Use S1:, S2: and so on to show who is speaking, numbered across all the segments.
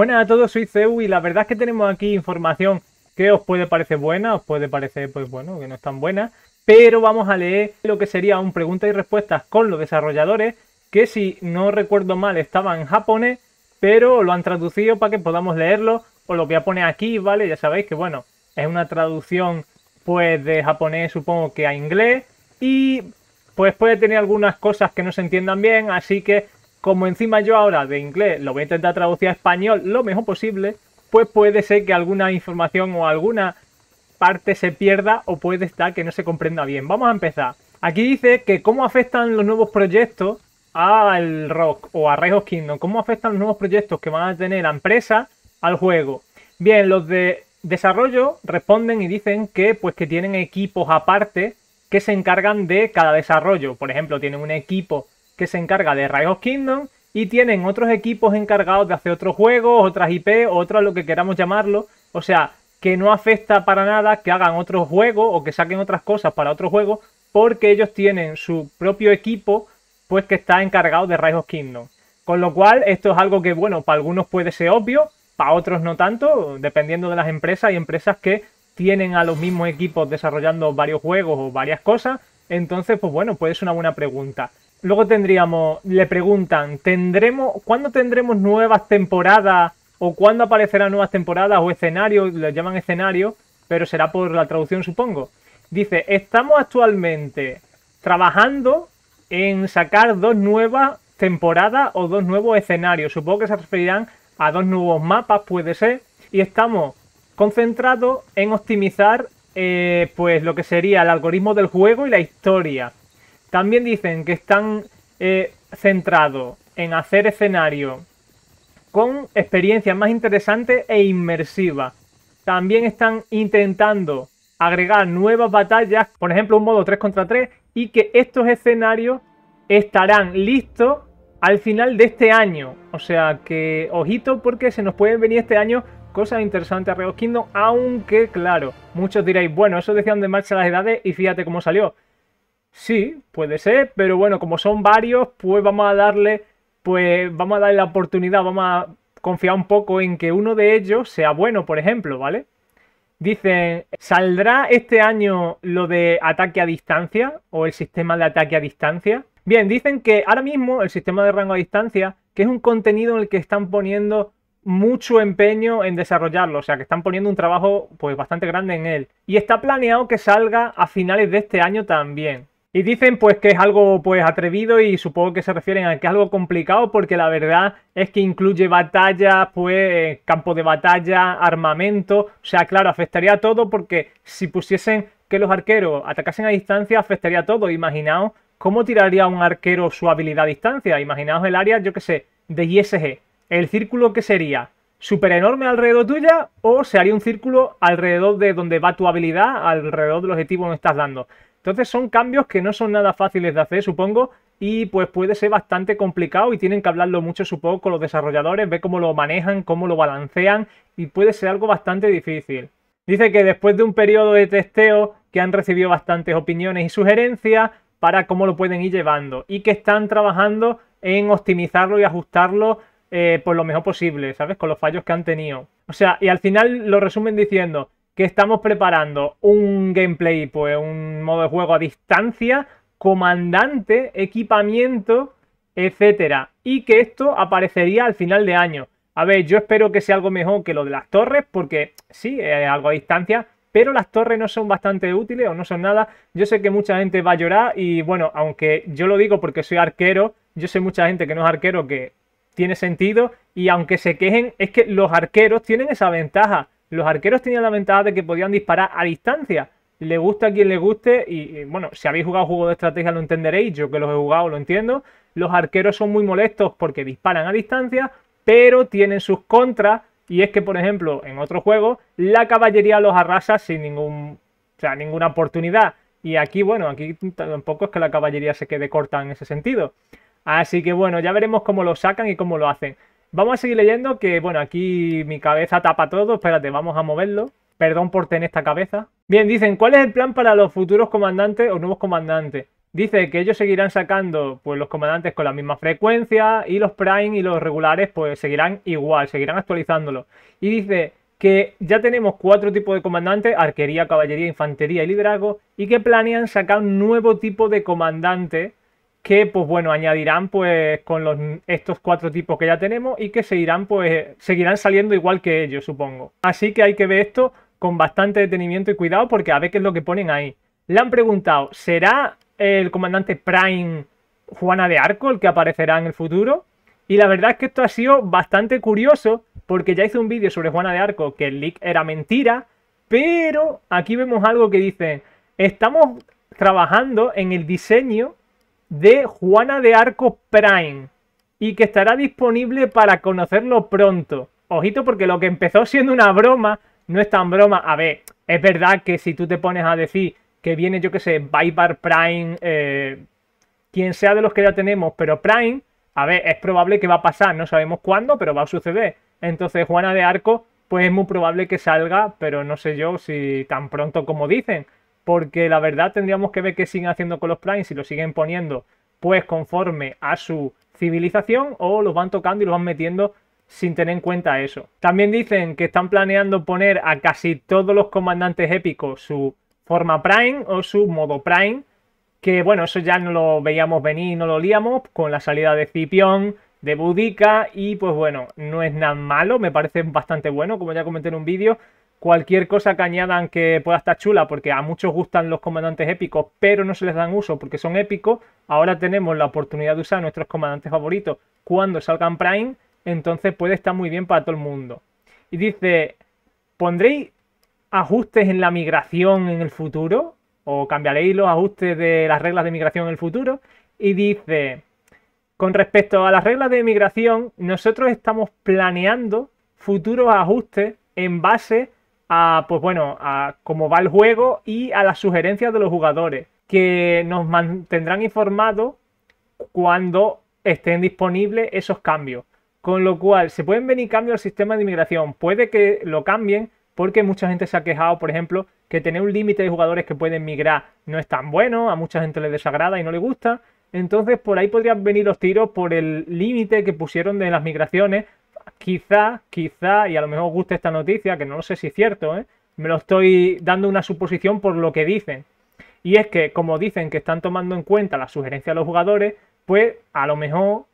S1: Buenas a todos, soy Zeu y la verdad es que tenemos aquí información que os puede parecer buena, os puede parecer, pues bueno, que no es tan buena, pero vamos a leer lo que sería un preguntas y respuestas con los desarrolladores, que si no recuerdo mal estaba en japonés, pero lo han traducido para que podamos leerlo, os lo voy a poner aquí, ¿vale? Ya sabéis que bueno, es una traducción pues de japonés supongo que a inglés y pues puede tener algunas cosas que no se entiendan bien, así que como encima yo ahora de inglés lo voy a intentar traducir a español lo mejor posible, pues puede ser que alguna información o alguna parte se pierda o puede estar que no se comprenda bien. Vamos a empezar. Aquí dice que cómo afectan los nuevos proyectos al rock o a Rise Kingdom, cómo afectan los nuevos proyectos que van a tener la empresa al juego. Bien, los de desarrollo responden y dicen que pues que tienen equipos aparte que se encargan de cada desarrollo. Por ejemplo, tienen un equipo que se encarga de Rise of Kingdom y tienen otros equipos encargados de hacer otros juegos, otras IP, otras lo que queramos llamarlo. O sea, que no afecta para nada que hagan otro juego o que saquen otras cosas para otro juego porque ellos tienen su propio equipo pues que está encargado de Rise of Kingdom. Con lo cual, esto es algo que, bueno, para algunos puede ser obvio, para otros no tanto, dependiendo de las empresas. y empresas que tienen a los mismos equipos desarrollando varios juegos o varias cosas. Entonces, pues bueno, puede ser una buena pregunta. Luego tendríamos, le preguntan, ¿tendremos, ¿cuándo tendremos nuevas temporadas? ¿O cuándo aparecerán nuevas temporadas o escenarios? Lo llaman escenario, pero será por la traducción, supongo. Dice, estamos actualmente trabajando en sacar dos nuevas temporadas o dos nuevos escenarios. Supongo que se referirán a dos nuevos mapas, puede ser. Y estamos concentrados en optimizar eh, pues lo que sería el algoritmo del juego y la historia también dicen que están eh, centrados en hacer escenario con experiencias más interesantes e inmersivas. También están intentando agregar nuevas batallas, por ejemplo un modo 3 contra 3, y que estos escenarios estarán listos al final de este año. O sea que, ojito, porque se nos pueden venir este año cosas interesantes a Reos Kingdom, aunque claro, muchos diréis, bueno, eso decían de marcha las edades y fíjate cómo salió. Sí, puede ser, pero bueno, como son varios, pues vamos a darle, pues vamos a darle la oportunidad, vamos a confiar un poco en que uno de ellos sea bueno, por ejemplo, ¿vale? Dicen, ¿saldrá este año lo de ataque a distancia o el sistema de ataque a distancia? Bien, dicen que ahora mismo el sistema de rango a distancia, que es un contenido en el que están poniendo mucho empeño en desarrollarlo, o sea que están poniendo un trabajo pues bastante grande en él. Y está planeado que salga a finales de este año también. Y dicen pues que es algo pues atrevido y supongo que se refieren a que es algo complicado porque la verdad es que incluye batallas, pues campo de batalla, armamento, o sea, claro, afectaría a todo porque si pusiesen que los arqueros atacasen a distancia afectaría a todo. Imaginaos cómo tiraría un arquero su habilidad a distancia. Imaginaos el área, yo que sé, de ISG. El círculo que sería súper enorme alrededor tuya o se haría un círculo alrededor de donde va tu habilidad, alrededor del objetivo donde estás dando. Entonces son cambios que no son nada fáciles de hacer, supongo, y pues puede ser bastante complicado y tienen que hablarlo mucho, supongo, con los desarrolladores, ver cómo lo manejan, cómo lo balancean, y puede ser algo bastante difícil. Dice que después de un periodo de testeo, que han recibido bastantes opiniones y sugerencias para cómo lo pueden ir llevando, y que están trabajando en optimizarlo y ajustarlo eh, por lo mejor posible, ¿sabes? Con los fallos que han tenido. O sea, y al final lo resumen diciendo, que estamos preparando un gameplay, pues un modo de juego a distancia, comandante, equipamiento, etcétera, y que esto aparecería al final de año. A ver, yo espero que sea algo mejor que lo de las torres, porque sí, es algo a distancia, pero las torres no son bastante útiles o no son nada. Yo sé que mucha gente va a llorar y bueno, aunque yo lo digo porque soy arquero, yo sé mucha gente que no es arquero que tiene sentido y aunque se quejen, es que los arqueros tienen esa ventaja los arqueros tenían la ventaja de que podían disparar a distancia. Le gusta a quien le guste y, bueno, si habéis jugado juegos de estrategia lo entenderéis, yo que los he jugado lo entiendo. Los arqueros son muy molestos porque disparan a distancia, pero tienen sus contras y es que, por ejemplo, en otro juego, la caballería los arrasa sin ningún, o sea, ninguna oportunidad. Y aquí, bueno, aquí tampoco es que la caballería se quede corta en ese sentido. Así que bueno, ya veremos cómo lo sacan y cómo lo hacen. Vamos a seguir leyendo que, bueno, aquí mi cabeza tapa todo. Espérate, vamos a moverlo. Perdón por tener esta cabeza. Bien, dicen, ¿cuál es el plan para los futuros comandantes o nuevos comandantes? Dice que ellos seguirán sacando pues, los comandantes con la misma frecuencia y los prime y los regulares pues seguirán igual, seguirán actualizándolo. Y dice que ya tenemos cuatro tipos de comandantes, arquería, caballería, infantería y liderazgo, y que planean sacar un nuevo tipo de comandante que pues bueno, añadirán pues con los, estos cuatro tipos que ya tenemos y que seguirán pues seguirán saliendo igual que ellos, supongo. Así que hay que ver esto con bastante detenimiento y cuidado porque a ver qué es lo que ponen ahí. Le han preguntado, ¿será el comandante Prime Juana de Arco el que aparecerá en el futuro? Y la verdad es que esto ha sido bastante curioso porque ya hice un vídeo sobre Juana de Arco que el leak era mentira, pero aquí vemos algo que dice, estamos trabajando en el diseño de Juana de Arco Prime y que estará disponible para conocerlo pronto. Ojito porque lo que empezó siendo una broma no es tan broma. A ver, es verdad que si tú te pones a decir que viene, yo que sé, Viper Prime, eh, quien sea de los que ya tenemos, pero Prime, a ver, es probable que va a pasar, no sabemos cuándo, pero va a suceder. Entonces Juana de Arco, pues es muy probable que salga, pero no sé yo si tan pronto como dicen porque la verdad tendríamos que ver qué siguen haciendo con los Primes, si lo siguen poniendo pues conforme a su civilización o los van tocando y los van metiendo sin tener en cuenta eso. También dicen que están planeando poner a casi todos los comandantes épicos su forma Prime o su modo Prime, que bueno, eso ya no lo veíamos venir, no lo líamos con la salida de Cipión, de Budica y pues bueno, no es nada malo, me parece bastante bueno, como ya comenté en un vídeo, cualquier cosa que añadan que pueda estar chula, porque a muchos gustan los comandantes épicos, pero no se les dan uso porque son épicos, ahora tenemos la oportunidad de usar nuestros comandantes favoritos cuando salgan Prime, entonces puede estar muy bien para todo el mundo. Y dice, ¿pondréis ajustes en la migración en el futuro? ¿O cambiaréis los ajustes de las reglas de migración en el futuro? Y dice, con respecto a las reglas de migración, nosotros estamos planeando futuros ajustes en base a, pues bueno, a cómo va el juego y a las sugerencias de los jugadores, que nos mantendrán informados cuando estén disponibles esos cambios. Con lo cual, se pueden venir cambios al sistema de inmigración. Puede que lo cambien porque mucha gente se ha quejado, por ejemplo, que tener un límite de jugadores que pueden migrar no es tan bueno, a mucha gente le desagrada y no le gusta. Entonces, por ahí podrían venir los tiros por el límite que pusieron de las migraciones quizá, quizá, y a lo mejor os guste esta noticia, que no lo sé si es cierto, ¿eh? me lo estoy dando una suposición por lo que dicen. Y es que, como dicen que están tomando en cuenta la sugerencia de los jugadores, pues a lo mejor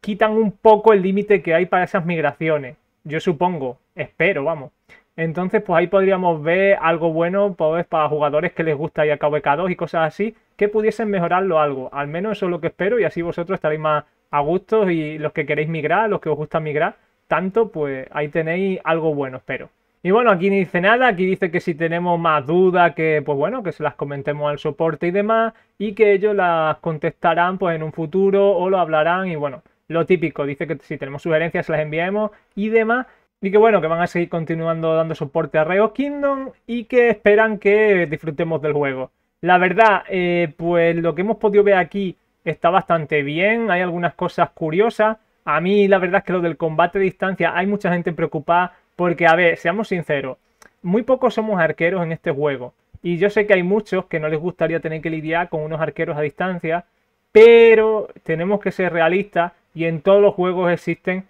S1: quitan un poco el límite que hay para esas migraciones. Yo supongo, espero, vamos. Entonces, pues ahí podríamos ver algo bueno pues, para jugadores que les gusta ir a 2 y cosas así, que pudiesen mejorarlo algo. Al menos eso es lo que espero y así vosotros estaréis más a gustos y los que queréis migrar, los que os gusta migrar, tanto, pues ahí tenéis algo bueno, espero. Y bueno, aquí ni dice nada, aquí dice que si tenemos más dudas, que pues bueno, que se las comentemos al soporte y demás, y que ellos las contestarán pues en un futuro o lo hablarán y bueno, lo típico, dice que si tenemos sugerencias se las enviamos y demás. Y que bueno, que van a seguir continuando dando soporte a Reos Kingdom y que esperan que disfrutemos del juego. La verdad, eh, pues lo que hemos podido ver aquí está bastante bien, hay algunas cosas curiosas. A mí la verdad es que lo del combate a distancia hay mucha gente preocupada porque, a ver, seamos sinceros, muy pocos somos arqueros en este juego. Y yo sé que hay muchos que no les gustaría tener que lidiar con unos arqueros a distancia, pero tenemos que ser realistas y en todos los juegos existen,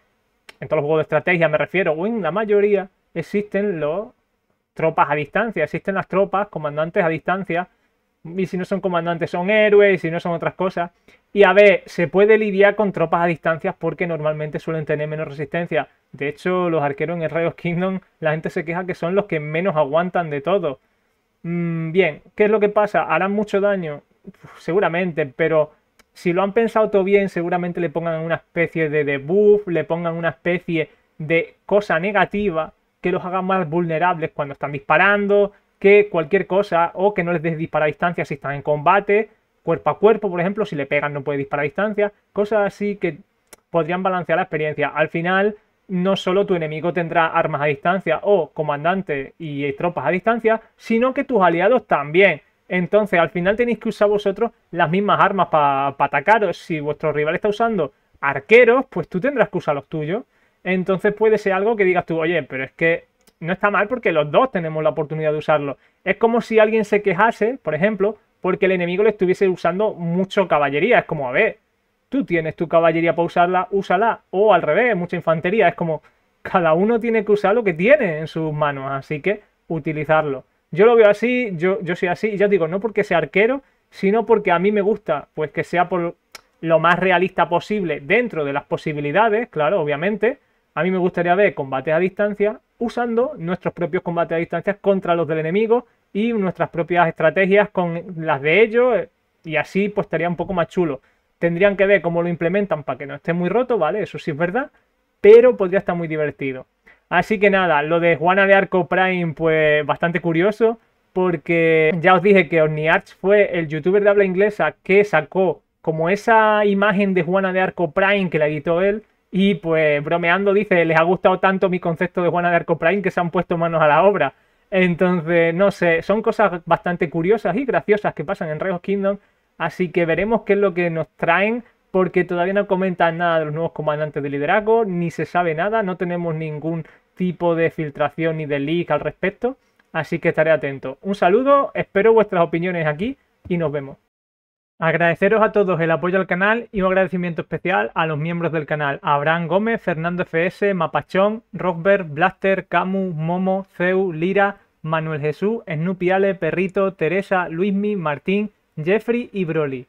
S1: en todos los juegos de estrategia me refiero, o en la mayoría existen los tropas a distancia, existen las tropas, comandantes a distancia, y si no son comandantes son héroes, y si no son otras cosas. Y a ver, se puede lidiar con tropas a distancias porque normalmente suelen tener menos resistencia. De hecho, los arqueros en el Rayos Kingdom, la gente se queja que son los que menos aguantan de todo. Mm, bien, ¿qué es lo que pasa? ¿Harán mucho daño? seguramente, pero si lo han pensado todo bien, seguramente le pongan una especie de debuff, le pongan una especie de cosa negativa que los haga más vulnerables cuando están disparando, que cualquier cosa o que no les des disparar a distancia si están en combate, cuerpo a cuerpo, por ejemplo, si le pegan no puede disparar a distancia, cosas así que podrían balancear la experiencia. Al final, no solo tu enemigo tendrá armas a distancia o comandante y tropas a distancia, sino que tus aliados también. Entonces, al final tenéis que usar vosotros las mismas armas para atacaros. Si vuestro rival está usando arqueros, pues tú tendrás que usar los tuyos. Entonces puede ser algo que digas tú, oye, pero es que no está mal porque los dos tenemos la oportunidad de usarlo. Es como si alguien se quejase, por ejemplo, porque el enemigo le estuviese usando mucho caballería. Es como, a ver, tú tienes tu caballería para usarla, úsala. O al revés, mucha infantería. Es como, cada uno tiene que usar lo que tiene en sus manos, así que utilizarlo. Yo lo veo así, yo, yo soy así, y ya digo, no porque sea arquero, sino porque a mí me gusta, pues que sea por lo más realista posible dentro de las posibilidades, claro, obviamente. A mí me gustaría ver combates a distancia usando nuestros propios combates a distancia contra los del enemigo y nuestras propias estrategias con las de ellos eh, y así pues estaría un poco más chulo. Tendrían que ver cómo lo implementan para que no esté muy roto, ¿vale? Eso sí es verdad, pero podría estar muy divertido. Así que nada, lo de Juana de Arco Prime pues bastante curioso porque ya os dije que OmniArch fue el youtuber de habla inglesa que sacó como esa imagen de Juana de Arco Prime que la editó él y pues bromeando dice, les ha gustado tanto mi concepto de Juana de Arco Prime que se han puesto manos a la obra. Entonces, no sé, son cosas bastante curiosas y graciosas que pasan en of Kingdom, así que veremos qué es lo que nos traen porque todavía no comentan nada de los nuevos comandantes de liderazgo, ni se sabe nada, no tenemos ningún tipo de filtración ni de leak al respecto, así que estaré atento. Un saludo, espero vuestras opiniones aquí y nos vemos. Agradeceros a todos el apoyo al canal y un agradecimiento especial a los miembros del canal. Abraham Gómez, Fernando FS, Mapachón, Rockberg, Blaster, Camus, Momo, Zeu, Lira, Manuel Jesús, Snupiale, Perrito, Teresa, Luismi, Martín, Jeffrey y Broly.